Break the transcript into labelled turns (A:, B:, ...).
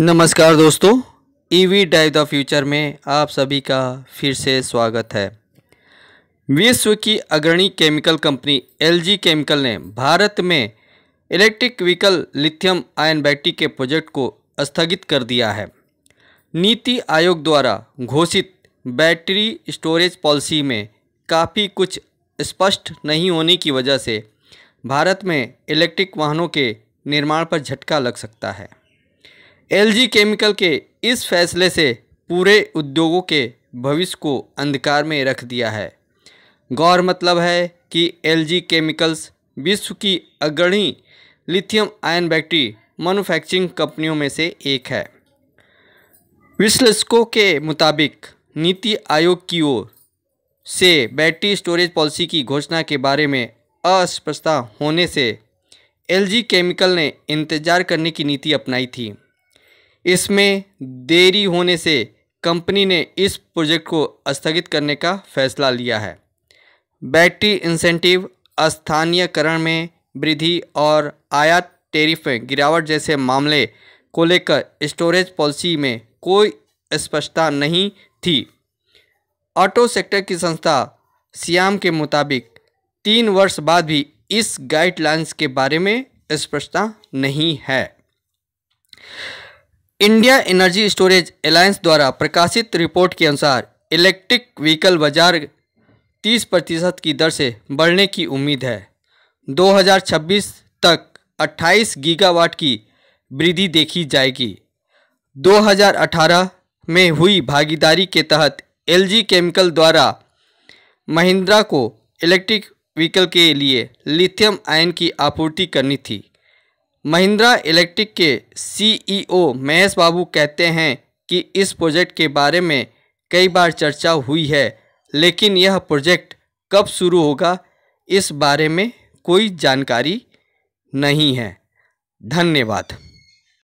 A: नमस्कार दोस्तों EV dive the future में आप सभी का फिर से स्वागत है विश्व की अग्रणी केमिकल कंपनी एलजी केमिकल ने भारत में electric vehicle lithium ion battery के प्रोजेक्ट को स्थगित कर दिया है नीति आयोग द्वारा घोषित बैटरी स्टोरेज पॉलिसी में काफ़ी कुछ स्पष्ट नहीं होने की वजह से भारत में इलेक्ट्रिक वाहनों के निर्माण पर झटका लग सकता है एलजी केमिकल के इस फैसले से पूरे उद्योगों के भविष्य को अंधकार में रख दिया है गौर मतलब है कि एलजी केमिकल्स विश्व की अग्रणी लिथियम आयन बैटरी मैनुफैक्चरिंग कंपनियों में से एक है विश्लेषकों के मुताबिक नीति आयोग की ओर से बैटरी स्टोरेज पॉलिसी की घोषणा के बारे में अस्पष्टता होने से एलजी केमिकल ने इंतजार करने की नीति अपनाई थी इसमें देरी होने से कंपनी ने इस प्रोजेक्ट को स्थगित करने का फैसला लिया है बैटरी इंसेंटिव स्थानीयकरण में वृद्धि और आयात टेरिफ में गिरावट जैसे मामले को लेकर स्टोरेज पॉलिसी में कोई स्पष्टता नहीं थी ऑटो सेक्टर की संस्था सियाम के मुताबिक तीन वर्ष बाद भी इस गाइडलाइंस के बारे में स्पष्टता नहीं है इंडिया एनर्जी स्टोरेज अलायंस द्वारा प्रकाशित रिपोर्ट के अनुसार इलेक्ट्रिक व्हीकल बाजार 30 प्रतिशत की दर से बढ़ने की उम्मीद है 2026 तक 28 गीगावाट की वृद्धि देखी जाएगी 2018 में हुई भागीदारी के तहत एलजी केमिकल द्वारा महिंद्रा को इलेक्ट्रिक व्हीकल के लिए लिथियम आयन की आपूर्ति करनी थी महिंद्रा इलेक्ट्रिक के सीईओ e महेश बाबू कहते हैं कि इस प्रोजेक्ट के बारे में कई बार चर्चा हुई है लेकिन यह प्रोजेक्ट कब शुरू होगा इस बारे में कोई जानकारी नहीं है धन्यवाद